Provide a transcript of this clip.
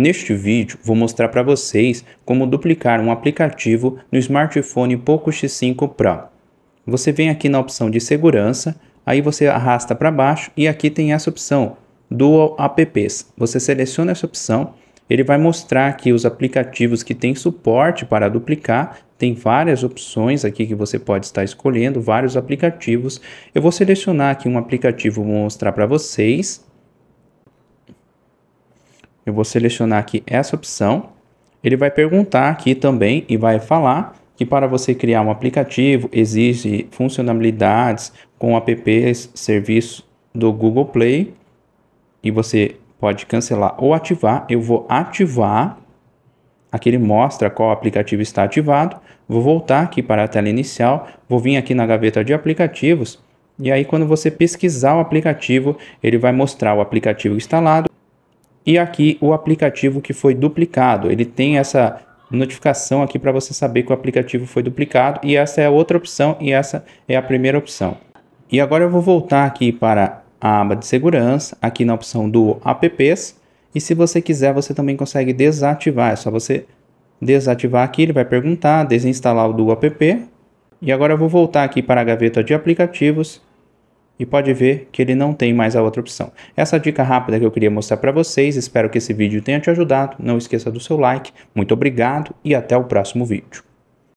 Neste vídeo vou mostrar para vocês como duplicar um aplicativo no smartphone Poco X5 Pro. Você vem aqui na opção de segurança, aí você arrasta para baixo e aqui tem essa opção Dual Apps. Você seleciona essa opção, ele vai mostrar aqui os aplicativos que tem suporte para duplicar, tem várias opções aqui que você pode estar escolhendo, vários aplicativos. Eu vou selecionar aqui um aplicativo, vou mostrar para vocês eu vou selecionar aqui essa opção. Ele vai perguntar aqui também e vai falar que para você criar um aplicativo exige funcionalidades com apps, serviços do Google Play e você pode cancelar ou ativar. Eu vou ativar. Aqui ele mostra qual aplicativo está ativado. Vou voltar aqui para a tela inicial, vou vir aqui na gaveta de aplicativos e aí quando você pesquisar o aplicativo, ele vai mostrar o aplicativo instalado. E aqui o aplicativo que foi duplicado, ele tem essa notificação aqui para você saber que o aplicativo foi duplicado e essa é a outra opção e essa é a primeira opção. E agora eu vou voltar aqui para a aba de segurança, aqui na opção do apps e se você quiser você também consegue desativar, é só você desativar aqui, ele vai perguntar, desinstalar o do app e agora eu vou voltar aqui para a gaveta de aplicativos e pode ver que ele não tem mais a outra opção. Essa dica rápida que eu queria mostrar para vocês, espero que esse vídeo tenha te ajudado. Não esqueça do seu like, muito obrigado e até o próximo vídeo.